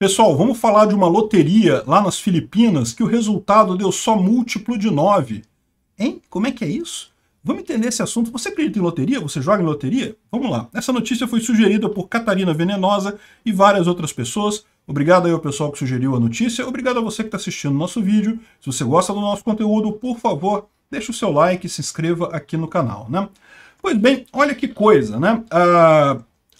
Pessoal, vamos falar de uma loteria lá nas Filipinas que o resultado deu só múltiplo de 9. Hein? Como é que é isso? Vamos entender esse assunto. Você acredita em loteria? Você joga em loteria? Vamos lá. Essa notícia foi sugerida por Catarina Venenosa e várias outras pessoas. Obrigado aí ao pessoal que sugeriu a notícia. Obrigado a você que está assistindo o nosso vídeo. Se você gosta do nosso conteúdo, por favor, deixe o seu like e se inscreva aqui no canal, né? Pois bem, olha que coisa, né? Ah,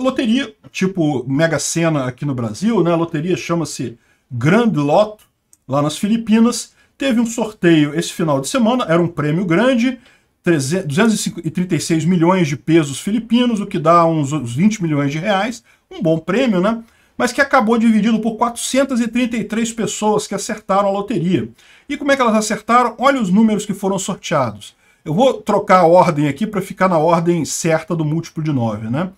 loteria, tipo Mega Sena aqui no Brasil, né? A loteria chama-se Grande Loto, lá nas Filipinas. Teve um sorteio esse final de semana, era um prêmio grande, 236 milhões de pesos filipinos, o que dá uns 20 milhões de reais, um bom prêmio, né? Mas que acabou dividido por 433 pessoas que acertaram a loteria. E como é que elas acertaram? Olha os números que foram sorteados. Eu vou trocar a ordem aqui para ficar na ordem certa do múltiplo de 9, né?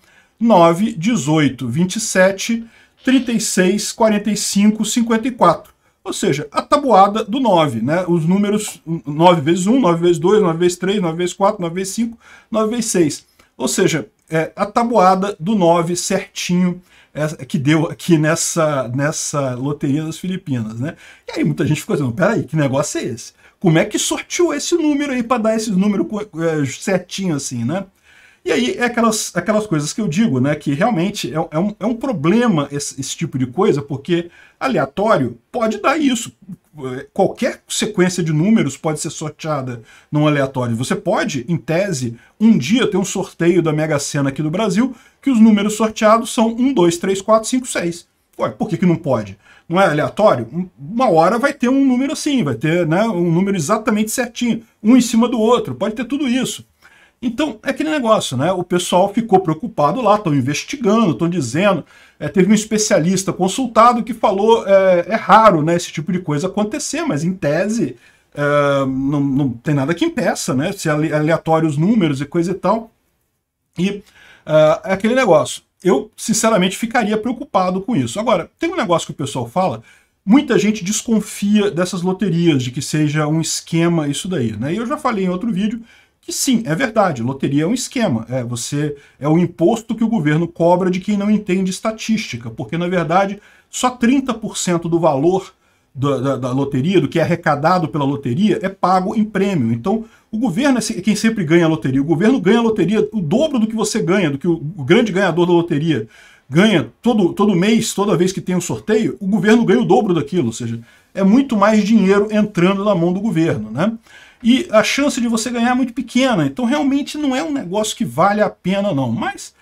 9, 18, 27, 36, 45, 54. Ou seja, a tabuada do 9, né? Os números 9 vezes 1, 9 vezes 2, 9 vezes 3, 9 vezes 4, 9 vezes 5, 9 vezes 6. Ou seja, é, a tabuada do 9 certinho é, que deu aqui nessa, nessa loteria das Filipinas, né? E aí muita gente ficou dizendo, peraí, que negócio é esse? Como é que sortiu esse número aí para dar esse número é, certinho assim, né? E aí é aquelas, aquelas coisas que eu digo, né? Que realmente é, é, um, é um problema esse, esse tipo de coisa, porque aleatório pode dar isso. Qualquer sequência de números pode ser sorteada num aleatório. Você pode, em tese, um dia ter um sorteio da Mega Sena aqui do Brasil, que os números sorteados são 1, 2, 3, 4, 5, 6. Ué, por que, que não pode? Não é aleatório? Uma hora vai ter um número assim, vai ter né, um número exatamente certinho, um em cima do outro, pode ter tudo isso. Então, é aquele negócio, né? O pessoal ficou preocupado lá, estão investigando, estão dizendo. É, teve um especialista consultado que falou: é, é, raro né, esse tipo de coisa acontecer, mas em tese é, não, não tem nada que impeça, né? Se é aleatório os números e coisa e tal. E é, é aquele negócio. Eu, sinceramente, ficaria preocupado com isso. Agora, tem um negócio que o pessoal fala Muita gente desconfia dessas loterias, de que seja um esquema isso daí. Né? E eu já falei em outro vídeo que sim, é verdade, loteria é um esquema, é você é o imposto que o governo cobra de quem não entende estatística, porque na verdade só 30% do valor da, da, da, loteria, do que é arrecadado pela loteria, é pago em prêmio. Então, o governo é, é quem sempre ganha a loteria. O governo ganha a loteria o dobro do que você ganha, do que o, o grande ganhador da loteria ganha todo, todo mês, toda vez que tem um sorteio, o governo ganha o dobro daquilo. Ou seja, é muito mais dinheiro entrando na mão do governo, né? E a chance de você ganhar é muito pequena, então realmente não é um negócio que vale a pena não, mas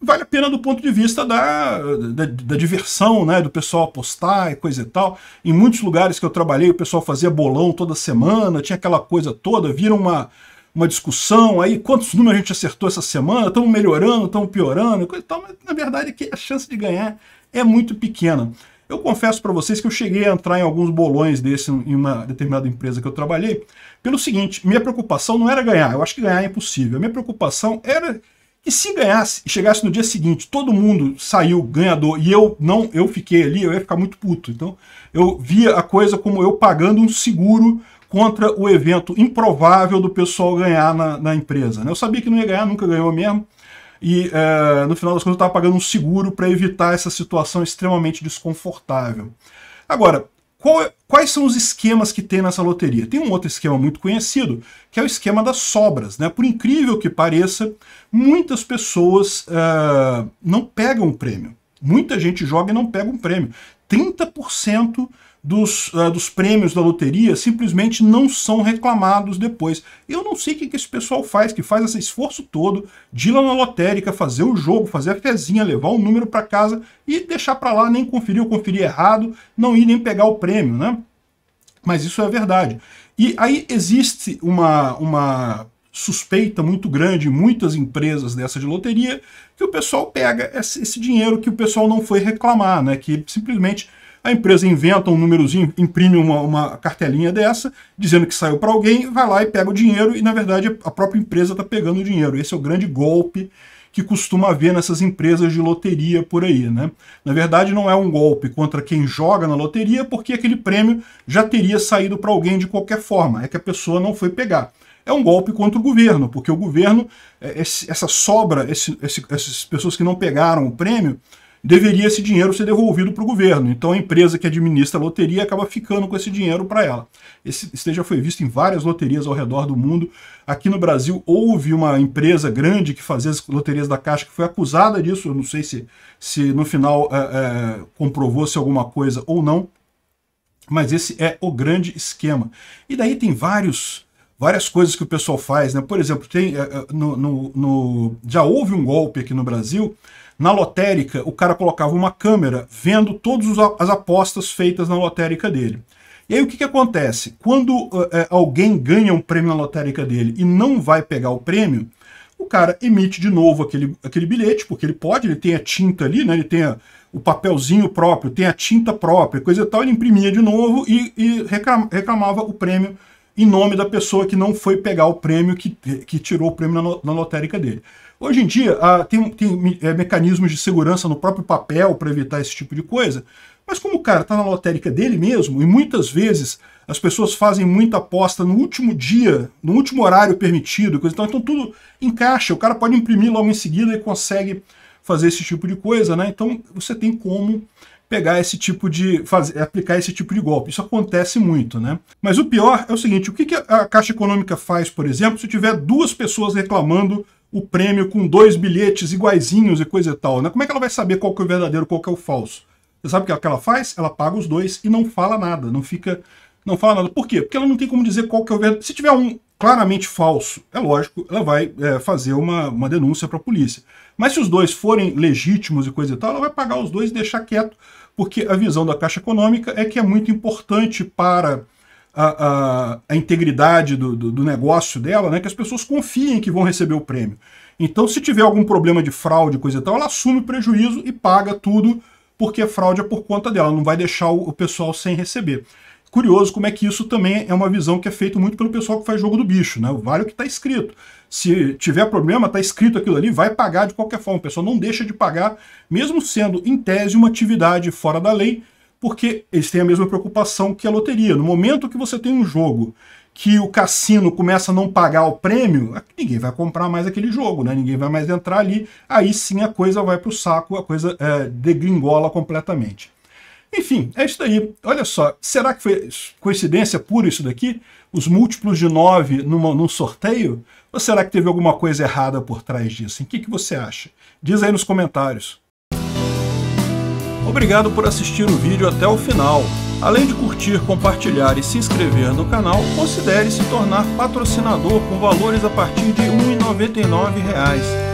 vale a pena do ponto de vista da, da, da, diversão, né, do pessoal apostar e coisa e tal. Em muitos lugares que eu trabalhei, o pessoal fazia bolão toda semana, tinha aquela coisa toda, vira uma, uma discussão, aí quantos números a gente acertou essa semana, estamos melhorando, estamos piorando coisa e tal, mas na verdade é que a chance de ganhar é muito pequena. Eu confesso para vocês que eu cheguei a entrar em alguns bolões desse em uma determinada empresa que eu trabalhei, pelo seguinte, minha preocupação não era ganhar, eu acho que ganhar é impossível. A minha preocupação era que se ganhasse e chegasse no dia seguinte, todo mundo saiu ganhador e eu não, eu fiquei ali, eu ia ficar muito puto. Então, eu via a coisa como eu pagando um seguro contra o evento improvável do pessoal ganhar na, na empresa. Né? Eu sabia que não ia ganhar, nunca ganhou mesmo, e é, no final das contas eu estava pagando um seguro para evitar essa situação extremamente desconfortável. Agora, qual, é, quais são os esquemas que tem nessa loteria? Tem um outro esquema muito conhecido, que é o esquema das sobras. Né? Por incrível que pareça, muitas pessoas é, não pegam o prêmio. Muita gente joga e não pega um prêmio. 30% dos, uh, dos prêmios da loteria simplesmente não são reclamados depois. Eu não sei o que, que esse pessoal faz, que faz esse esforço todo de ir lá na lotérica, fazer o jogo, fazer a fezinha, levar o número para casa e deixar para lá, nem conferir ou conferir errado, não ir nem pegar o prêmio, né? Mas isso é verdade. E aí existe uma, uma suspeita muito grande em muitas empresas dessa de loteria que o pessoal pega esse, esse dinheiro que o pessoal não foi reclamar, né? Que simplesmente a empresa inventa um númerozinho, imprime uma, uma cartelinha dessa, dizendo que saiu para alguém, vai lá e pega o dinheiro e, na verdade, a própria empresa está pegando o dinheiro. Esse é o grande golpe que costuma haver nessas empresas de loteria por aí, né? Na verdade, não é um golpe contra quem joga na loteria, porque aquele prêmio já teria saído para alguém de qualquer forma, é que a pessoa não foi pegar. É um golpe contra o governo, porque o governo, é, essa sobra, essas pessoas que não pegaram o prêmio, deveria esse dinheiro ser devolvido para o governo. Então a empresa que administra a loteria acaba ficando com esse dinheiro para ela. Esse, já foi visto em várias loterias ao redor do mundo. Aqui no Brasil houve uma empresa grande que fazia as loterias da Caixa que foi acusada disso. Eu não sei se, se no final é, é, comprovou-se alguma coisa ou não. Mas esse é o grande esquema. E daí tem vários várias coisas que o pessoal faz, né? Por exemplo, tem é, é, no, no, no, já houve um golpe aqui no Brasil na lotérica, o cara colocava uma câmera vendo todas as apostas feitas na lotérica dele. E aí o que, que acontece? Quando alguém ganha um prêmio na lotérica dele e não vai pegar o prêmio, o cara emite de novo aquele, aquele bilhete, porque ele pode, ele tem a tinta ali, né? ele tem a, o papelzinho próprio, tem a tinta própria, coisa e tal, ele imprimia de novo e, e reclamava o prêmio em nome da pessoa que não foi pegar o prêmio, que, que tirou o prêmio na, na lotérica dele. Hoje em dia, ah, tem, tem é, mecanismos de segurança no próprio papel para evitar esse tipo de coisa, mas como o cara está na lotérica dele mesmo, e muitas vezes as pessoas fazem muita aposta no último dia, no último horário permitido, coisa, então, então tudo encaixa, o cara pode imprimir logo em seguida e consegue fazer esse tipo de coisa, né? Então você tem como pegar esse tipo de. Fazer, aplicar esse tipo de golpe. Isso acontece muito, né? Mas o pior é o seguinte: o que, que a Caixa Econômica faz, por exemplo, se tiver duas pessoas reclamando o prêmio com dois bilhetes iguaizinhos e coisa e tal, né? Como é que ela vai saber qual que é o verdadeiro, qual que é o falso? Você sabe o que é ela faz? Ela paga os dois e não fala nada, não fica. Não fala nada. Por quê? Porque ela não tem como dizer qual que é o verdadeiro. Se tiver um claramente falso, é lógico, ela vai é, fazer uma, uma denúncia para a polícia. Mas se os dois forem legítimos e coisa e tal, ela vai pagar os dois e deixar quieto, porque a visão da Caixa Econômica é que é muito importante para a, a, a integridade do, do, do, negócio dela, né, que as pessoas confiem que vão receber o prêmio. Então, se tiver algum problema de fraude, coisa e tal, ela assume o prejuízo e paga tudo, porque a fraude é por conta dela, não vai deixar o, o pessoal sem receber curioso como é que isso também é uma visão que é feita muito pelo pessoal que faz jogo do bicho, né? Vale o que está escrito. Se tiver problema, está escrito aquilo ali, vai pagar de qualquer forma. O pessoal não deixa de pagar, mesmo sendo, em tese, uma atividade fora da lei, porque eles têm a mesma preocupação que a loteria. No momento que você tem um jogo que o cassino começa a não pagar o prêmio, ah, ninguém vai comprar mais aquele jogo, né? ninguém vai mais entrar ali, aí sim a coisa vai para o saco, a coisa é, degringola completamente. Enfim, é isso aí Olha só, será que foi coincidência pura isso daqui? Os múltiplos de 9 numa, num sorteio? Ou será que teve alguma coisa errada por trás disso? O que, que você acha? Diz aí nos comentários. Obrigado por assistir o vídeo até o final. Além de curtir, compartilhar e se inscrever no canal, considere se tornar patrocinador com valores a partir de R$ 1,99